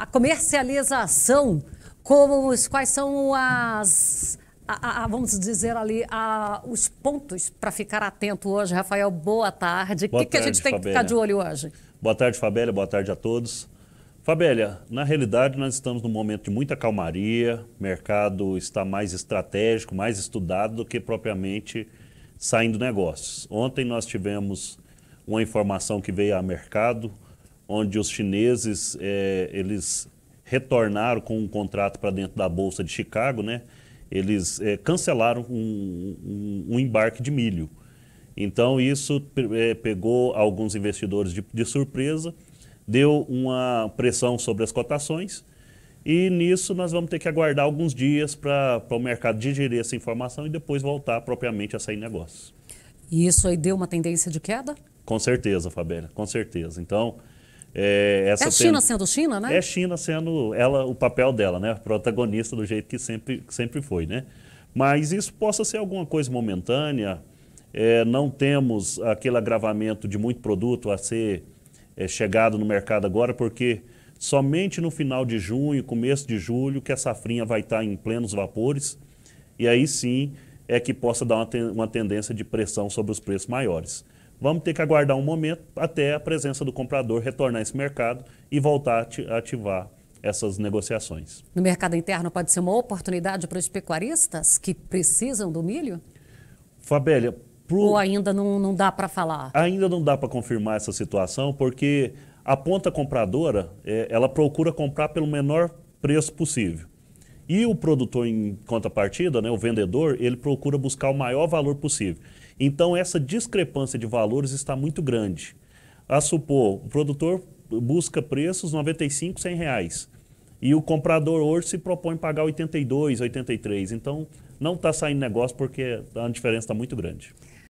a comercialização, como quais são as, a, a, vamos dizer ali, a, os pontos para ficar atento hoje. Rafael, boa tarde. O que, que a gente tem Fabélia. que ficar de olho hoje? Boa tarde, Fabélia. Boa tarde a todos. Fabélia, na realidade nós estamos num momento de muita calmaria, o mercado está mais estratégico, mais estudado do que propriamente saindo negócios. Ontem nós tivemos uma informação que veio a mercado, onde os chineses é, eles retornaram com um contrato para dentro da bolsa de Chicago, né? Eles é, cancelaram um, um, um, embarque de milho. Então isso é, pegou alguns investidores de, de surpresa, deu uma pressão sobre as cotações. E nisso nós vamos ter que aguardar alguns dias para o mercado digerir essa informação e depois voltar propriamente a sair negócio. E isso aí deu uma tendência de queda? Com certeza, Fabélia, com certeza. Então, é, essa é a China tem... sendo China, né? É China sendo ela o papel dela, né? Protagonista do jeito que sempre, sempre foi, né? Mas isso possa ser alguma coisa momentânea. É, não temos aquele agravamento de muito produto a ser é, chegado no mercado agora, porque somente no final de junho, começo de julho, que a safrinha vai estar em plenos vapores. E aí sim é que possa dar uma, uma tendência de pressão sobre os preços maiores. Vamos ter que aguardar um momento até a presença do comprador retornar esse mercado e voltar a ativar essas negociações. No mercado interno pode ser uma oportunidade para os pecuaristas que precisam do milho? Fabélia, pro... ou ainda não, não dá para falar? Ainda não dá para confirmar essa situação, porque a ponta compradora é, ela procura comprar pelo menor preço possível. E o produtor, em contrapartida, né, o vendedor, ele procura buscar o maior valor possível. Então, essa discrepância de valores está muito grande. A supor, o produtor busca preços 95, 100 reais. E o comprador hoje se propõe pagar 82, 83. Então, não está saindo negócio porque a diferença está muito grande.